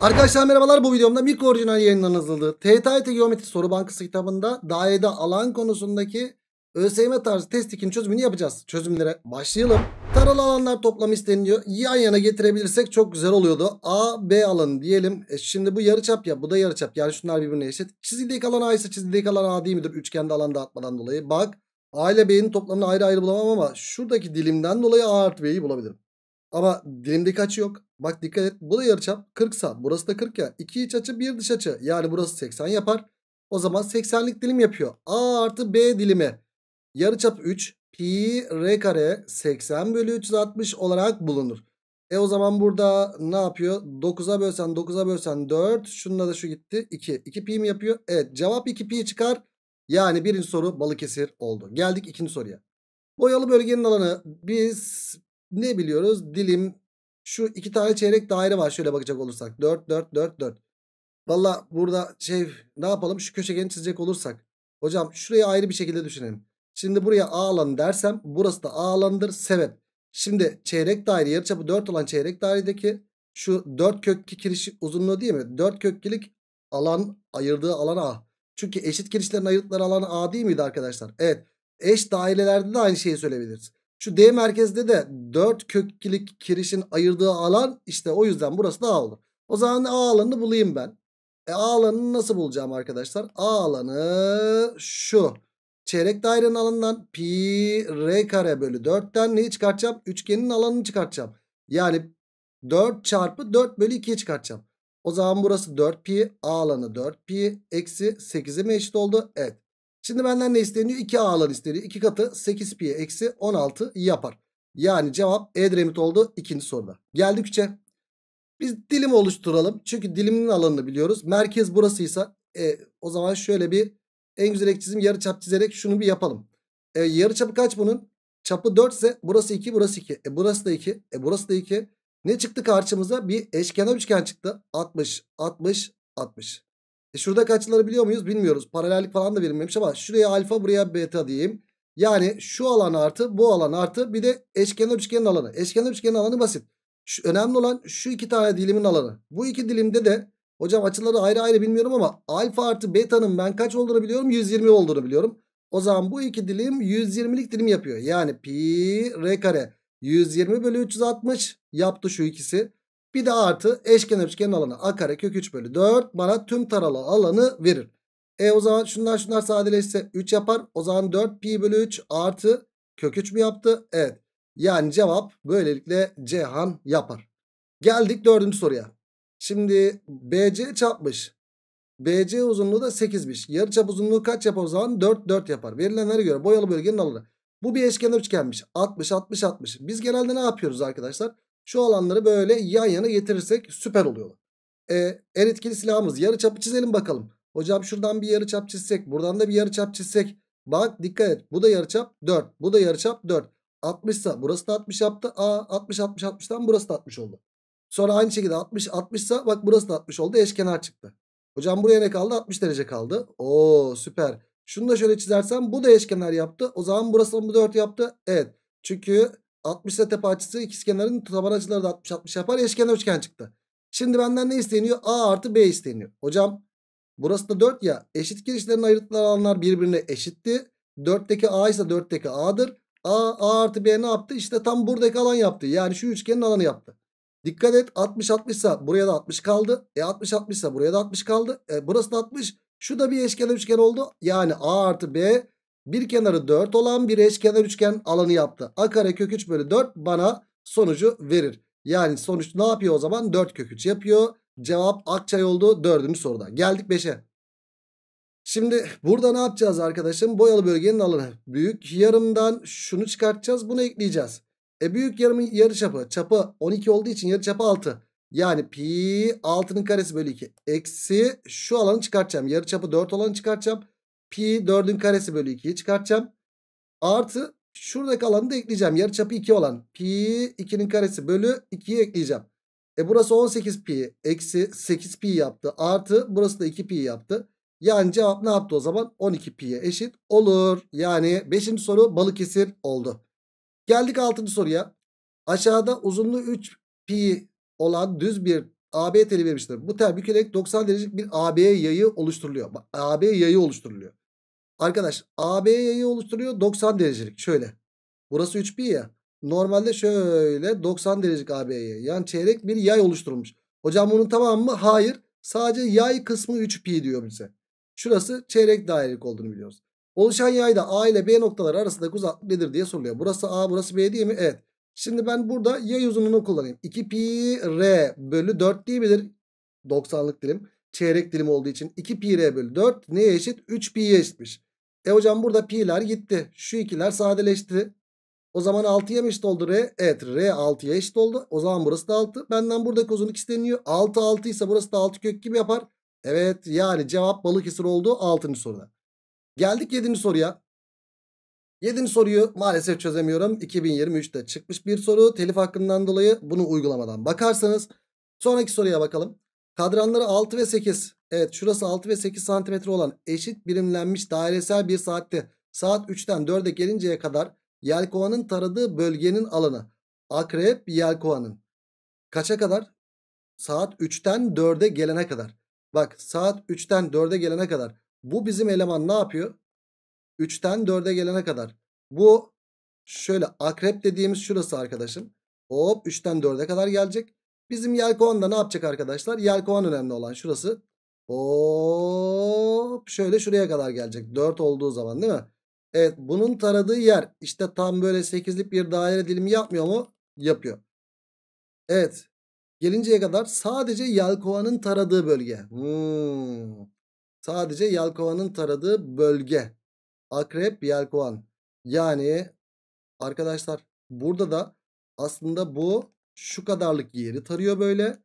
Arkadaşlar merhabalar bu videomda Mirko Orijinal yayından hazırladığı TTIT Geometri Soru Bankası kitabında dairede alan konusundaki ÖSYM tarzı test 2'nin çözümünü yapacağız. Çözümlere başlayalım. Taralı alanlar toplamı isteniliyor. Yan yana getirebilirsek çok güzel oluyordu. A, B alanı diyelim. E şimdi bu yarıçap ya bu da yarıçap. Yani şunlar birbirine eşit. Çizildeki alan A ise çizildeki alan A değil midir? Üçgende alan dağıtmadan dolayı. Bak A ile B'nin toplamını ayrı ayrı bulamam ama şuradaki dilimden dolayı A artı B'yi bulabilirim. Ama dilimdeki açı yok. Bak dikkat et. Bu da yarıçap. 40 sa. Burası da 40 ya. 2 iç açı 1 dış açı. Yani burası 80 yapar. O zaman 80'lik dilim yapıyor. A artı B dilimi. Yarıçap 3. Pi R kare 80 bölü 360 olarak bulunur. E o zaman burada ne yapıyor? 9'a bölsen 9'a bölsen 4. Şununla da şu gitti. 2. 2 pi mi yapıyor? Evet. Cevap 2 pi çıkar. Yani birinci soru Balıkesir oldu. Geldik ikinci soruya. Boyalı bölgenin alanı biz ne biliyoruz? Dilim şu iki tane çeyrek daire var şöyle bakacak olursak. 4 4 4 4. Valla burada şey ne yapalım şu köşegeni çizecek olursak. Hocam şurayı ayrı bir şekilde düşünelim. Şimdi buraya A alanı dersem burası da A alanıdır. Sebep. Şimdi çeyrek daire yarıçapı 4 olan çeyrek dairedeki şu 4 kök 2 kiriş uzunluğu değil mi? 4 kökkilik alan ayırdığı alan A. Çünkü eşit kirişlerin ayırdıkları alan A değil miydi arkadaşlar? Evet. Eş dairelerde de aynı şeyi söyleyebiliriz. Şu D merkezde de 4 kökkilik kirişin ayırdığı alan işte o yüzden burası da A olur. O zaman A alanını bulayım ben. E A alanını nasıl bulacağım arkadaşlar? A alanı şu. Çeyrek dairenin alanından pi r kare bölü 4'ten neyi çıkartacağım? Üçgenin alanını çıkartacağım. Yani 4 çarpı 4 bölü 2'ye çıkartacağım. O zaman burası 4 pi A alanı 4 pi eksi 8'e mi eşit oldu? Evet. Şimdi benden ne isteniyor? 2 A alan isteniyor. 2 katı 8 pi eksi 16 yapar. Yani cevap e Edremit oldu ikinci soruda. Geldik 3'e. Biz dilim oluşturalım. Çünkü dilimin alanını biliyoruz. Merkez burasıysa e, o zaman şöyle bir en güzel ek çizim yarıçap çizerek şunu bir yapalım. E, yarıçapı kaç bunun? Çapı 4 ise burası 2 burası 2. E, burası da 2. E, burası da 2. Ne çıktı karşımıza? Bir eşkenar üçgen çıktı. 60 60 60. E şurada kaçları biliyor muyuz bilmiyoruz. Paralellik falan da verilmemiş ama şuraya alfa buraya beta diyeyim. Yani şu alan artı bu alan artı bir de eşkenar üçgenin alanı. Eşkenar üçgenin alanı basit. Şu, önemli olan şu iki tane dilimin alanı. Bu iki dilimde de hocam açıları ayrı ayrı bilmiyorum ama alfa artı beta'nın ben kaç olduğunu biliyorum 120 olduğunu biliyorum. O zaman bu iki dilim 120'lik dilim yapıyor. Yani pi r kare 120 bölü 360 yaptı şu ikisi. Bir de artı eşkenar üçgenin alanı a kare kök 3 bölü 4 bana tüm taralı alanı verir. E o zaman şunlar şunlar sadeleşse 3 yapar. O zaman 4 pi bölü 3 artı kök 3 mü yaptı? Evet. Yani cevap böylelikle Cihan yapar. Geldik dördüncü soruya. Şimdi BC çapmış. BC uzunluğu da 8'miş. Yarıçap uzunluğu kaç yapar o zaman? 4 4 yapar. Verilenlere göre boyalı bölgenin alanı. Bu bir eşkenar üçgenmiş. 60 60 60. Biz genelde ne yapıyoruz arkadaşlar? Şu alanları böyle yan yana getirirsek süper oluyor. E, en etkili silahımız yarı çapı çizelim bakalım. Hocam şuradan bir yarı çap çizsek. Buradan da bir yarı çap çizsek. Bak dikkat et. Bu da yarı çap 4. Bu da yarı çap 4. 60 ise burası da 60 yaptı. Aa 60 60 60'tan burası da 60 oldu. Sonra aynı şekilde 60 60 ise bak burası da 60 oldu. Eşkenar çıktı. Hocam buraya ne kaldı? 60 derece kaldı. Oo süper. Şunu da şöyle çizersem bu da eşkenar yaptı. O zaman burası da bu 4 yaptı. Evet. Çünkü 60 ile tepe açısı ikizkenarın taban açıları da 60 60 yapar. Eşkenar üçgen çıktı. Şimdi benden ne isteniyor? A artı B isteniyor. Hocam burası da 4 ya. Eşit girişlerin ayrıntıları alanlar birbirine eşitti. 4'teki A ise 4'teki A'dır. A, A artı B ne yaptı? İşte tam buradaki alan yaptı. Yani şu üçgenin alanı yaptı. Dikkat et 60-60 ise buraya da 60 kaldı. E 60-60 ise buraya da 60 kaldı. E, burası da 60. Şu da bir eşkenar üçgen oldu. Yani A artı B bir kenarı 4 olan bir eşkenar üçgen alanı yaptı. A kare kök 3 bölü 4 bana sonucu verir. Yani sonuç ne yapıyor o zaman? 4 kök 3 yapıyor. Cevap Akçay oldu 4. soruda. Geldik 5'e. Şimdi burada ne yapacağız arkadaşım? Boyalı bölgenin alanı. Büyük yarımdan şunu çıkartacağız. Bunu ekleyeceğiz. E büyük yarımın yarı çapı. Çapı 12 olduğu için yarı çapı 6. Yani pi 6'nın karesi bölü 2. Eksi şu alanı çıkartacağım. Yarı çapı 4 olanı çıkartacağım. Pi 4'ün karesi bölü 2'yi çıkartacağım. Artı şuradaki alanı da ekleyeceğim. Yarıçapı 2 olan pi 2'nin karesi bölü 2'yi ekleyeceğim. E burası 18 pi eksi 8 pi yaptı. Artı burası da 2 pi yaptı. Yani cevap ne yaptı o zaman? 12 pi'ye eşit olur. Yani 5. soru Balıkesir oldu. Geldik 6. soruya. Aşağıda uzunluğu 3 pi olan düz bir AB teli vermiştir. Bu tel bükülerek 90 derecelik bir AB yayı oluşturuluyor. AB yayı oluşturuluyor. Arkadaş AB yayı oluşturuyor 90 derecelik şöyle. Burası 3 pi ya. Normalde şöyle 90 derecelik AB yayı, yani çeyrek bir yay oluşturulmuş. Hocam bunun tamamı mı? Hayır. Sadece yay kısmı 3 pi diyor bize. Şurası çeyrek dairelik olduğunu biliyoruz. Oluşan yayda A ile B noktaları arasındaki uzaklık nedir diye soruluyor. Burası A burası B değil mi? Evet. Şimdi ben burada yay uzunluğunu kullanayım. 2 pi r bölü 4 değil midir? 90'lık dilim. Çeyrek dilim olduğu için 2 pi r bölü 4 neye eşit? 3 pi'ye eşitmiş. E hocam burada pi'ler gitti. Şu ikiler sadeleşti. O zaman 6'ya mı eşit oldu R? Evet R 6'ya eşit oldu. O zaman burası da 6. Benden buradaki uzunluk isteniyor. 6 6 ise burası da 6 kök gibi yapar. Evet yani cevap balık Balıkesir oldu 6. soruda. Geldik 7. soruya. 7. soruyu maalesef çözemiyorum. 2023'te çıkmış bir soru. Telif hakkından dolayı bunu uygulamadan bakarsanız. Sonraki soruya bakalım. Kadranları 6 ve 8. Evet şurası 6 ve 8 santimetre olan eşit birimlenmiş dairesel bir saatte saat 3'ten 4'e gelinceye kadar yelkovanın taradığı bölgenin alanı. Akrep yelkovanın. Kaça kadar? Saat 3'ten 4'e gelene kadar. Bak saat 3'ten 4'e gelene kadar. Bu bizim eleman ne yapıyor? 3'ten 4'e gelene kadar. Bu şöyle akrep dediğimiz şurası arkadaşım. Hop 3'ten 4'e kadar gelecek. Bizim yelkovan da ne yapacak arkadaşlar? Yelkovan önemli olan şurası. Hop şöyle şuraya kadar gelecek. 4 olduğu zaman değil mi? Evet bunun taradığı yer işte tam böyle 8'lik bir daire dilimi yapmıyor mu? Yapıyor. Evet gelinceye kadar sadece yelkovanın taradığı bölge. Hmm. Sadece yelkovanın taradığı bölge akrep yelkovan. Yani arkadaşlar burada da aslında bu şu kadarlık yeri tarıyor böyle.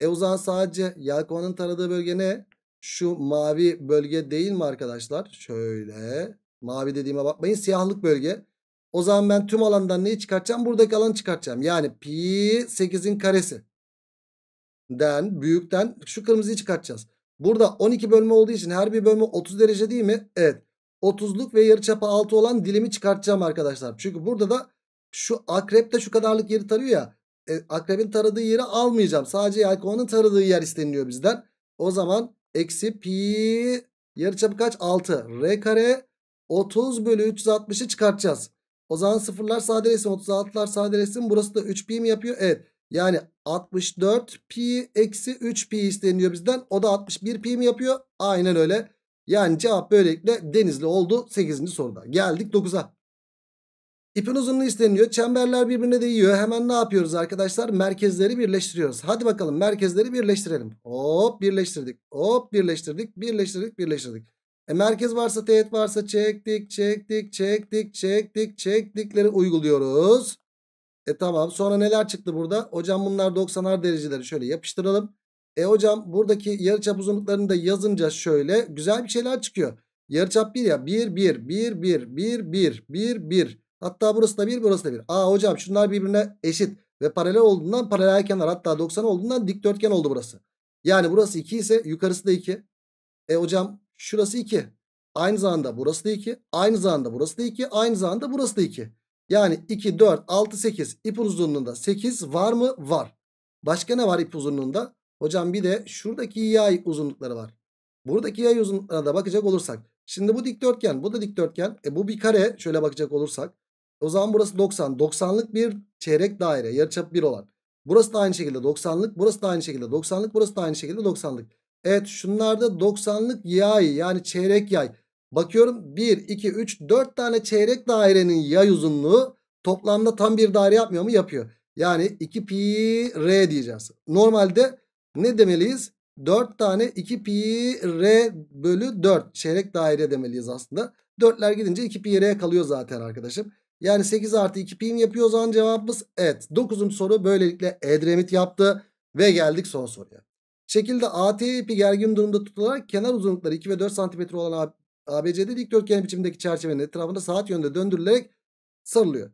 E o zaman sadece yelkovanın taradığı bölge ne? Şu mavi bölge değil mi arkadaşlar? Şöyle mavi dediğime bakmayın siyahlık bölge. O zaman ben tüm alandan neyi çıkartacağım? Buradaki alanı çıkartacağım. Yani pi 8'in karesi. Den büyükten şu kırmızıyı çıkartacağız. Burada 12 bölme olduğu için her bir bölme 30 derece değil mi? Evet. 30'luk ve yarıçapı 6 olan dilimi çıkartacağım arkadaşlar. Çünkü burada da şu akrep de şu kadarlık yeri tarıyor ya. E, akrebin taradığı yeri almayacağım. Sadece yelkovanın taradığı yer isteniliyor bizden. O zaman eksi pi yarıçapı kaç? 6. R kare 30 bölü 360'ı çıkartacağız. O zaman sıfırlar sadelesin 36'lar sadelesin Burası da 3 pi mi yapıyor? Evet. Yani 64 pi eksi 3 pi isteniliyor bizden. O da 61 pi mi yapıyor? Aynen öyle. Yani cevap böylelikle Denizli oldu 8. soruda. Geldik 9'a. İpin uzunluğu isteniyor. Çemberler birbirine değiyor. Hemen ne yapıyoruz arkadaşlar? Merkezleri birleştiriyoruz. Hadi bakalım merkezleri birleştirelim. Hop birleştirdik. Hop birleştirdik. Birleştirdik birleştirdik. E merkez varsa teğet varsa çektik çektik çektik çektik çektikleri uyguluyoruz. E tamam sonra neler çıktı burada? Hocam bunlar 90'ar dereceleri şöyle yapıştıralım. E hocam buradaki yarıçap uzunluklarını da yazınca şöyle güzel bir şeyler çıkıyor. Yarıçap 1 ya 1 1 1 1 1 1 1 1 hatta burası da 1 burası da 1. Aa hocam şunlar birbirine eşit ve paralel olduğundan paralel kenar hatta 90 olduğundan dikdörtgen oldu burası. Yani burası 2 ise yukarısı da 2. E hocam şurası 2. Aynı zamanda burası da 2. Aynı zamanda burası da 2. Aynı zamanda burası da 2. Yani 2, 4, 6, 8 ip uzunluğunda 8 var mı? Var. Başka ne var ip uzunluğunda? Hocam bir de şuradaki yay uzunlukları var. Buradaki yay uzunluklarına da bakacak olursak. Şimdi bu dikdörtgen bu da dikdörtgen. E bu bir kare şöyle bakacak olursak. O zaman burası 90. 90'lık bir çeyrek daire yarıçap 1 olan. Burası da aynı şekilde 90'lık. Burası da aynı şekilde 90'lık. Burası da aynı şekilde 90'lık. Evet şunlarda 90'lık yay yani çeyrek yay. Bakıyorum 1, 2, 3, 4 tane çeyrek dairenin yay uzunluğu toplamda tam bir daire yapmıyor mu? Yapıyor. Yani 2 pi r diyeceğiz. Normalde ne demeliyiz? 4 tane 2 pi r bölü 4 çeyrek daire demeliyiz aslında. 4'ler gidince 2 pi r'ye kalıyor zaten arkadaşım. Yani 8 artı 2 pi'm yapıyor o zaman cevabımız evet. 9. soru böylelikle Edremit yaptı ve geldik son soruya. Şekilde AT ipi gergin durumda tutularak kenar uzunlukları 2 ve 4 cm olan ABC'de dikdörtgen biçimindeki çerçevenin etrafında saat yönde döndürülerek sarılıyor.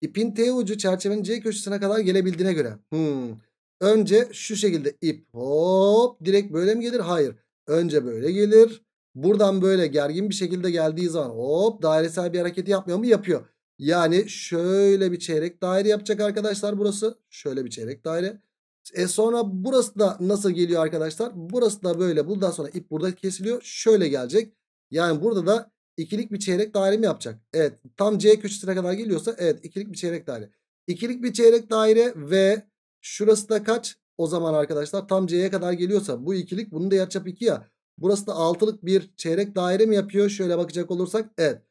İpin T ucu çerçevenin C köşesine kadar gelebildiğine göre. Hmm. Önce şu şekilde ip hop direkt böyle mi gelir? Hayır. Önce böyle gelir. Buradan böyle gergin bir şekilde geldiği zaman hop dairesel bir hareketi yapmıyor mu? Yapıyor. Yani şöyle bir çeyrek daire yapacak arkadaşlar burası. Şöyle bir çeyrek daire. E sonra burası da nasıl geliyor arkadaşlar? Burası da böyle. Bundan sonra ip burada kesiliyor. Şöyle gelecek. Yani burada da ikilik bir çeyrek daire mi yapacak? Evet. Tam C köşesine kadar geliyorsa evet ikilik bir çeyrek daire. İkilik bir çeyrek daire ve Şurası da kaç? O zaman arkadaşlar tam C'ye kadar geliyorsa bu ikilik bunun da yarıçap 2 ya. Burası da altılık bir çeyrek daire mi yapıyor? Şöyle bakacak olursak evet.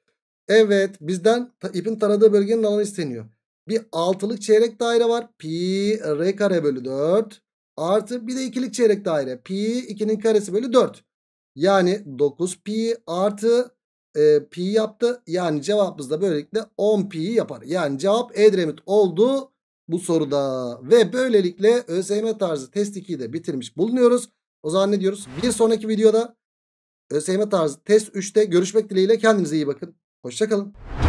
Evet bizden ipin taradığı bölgenin alanı isteniyor. Bir altılık çeyrek daire var. Pi r kare bölü 4. Artı bir de ikilik çeyrek daire. Pi 2'nin karesi bölü 4. Yani 9 pi artı e, pi yaptı. Yani cevabımız da böylelikle 10 pi yapar. Yani cevap Edremit oldu bu soruda. Ve böylelikle ÖSYM tarzı test 2'yi de bitirmiş bulunuyoruz. O zaman ne diyoruz? Bir sonraki videoda ÖSYM tarzı test 3'te görüşmek dileğiyle kendinize iyi bakın. Hoşçakalın.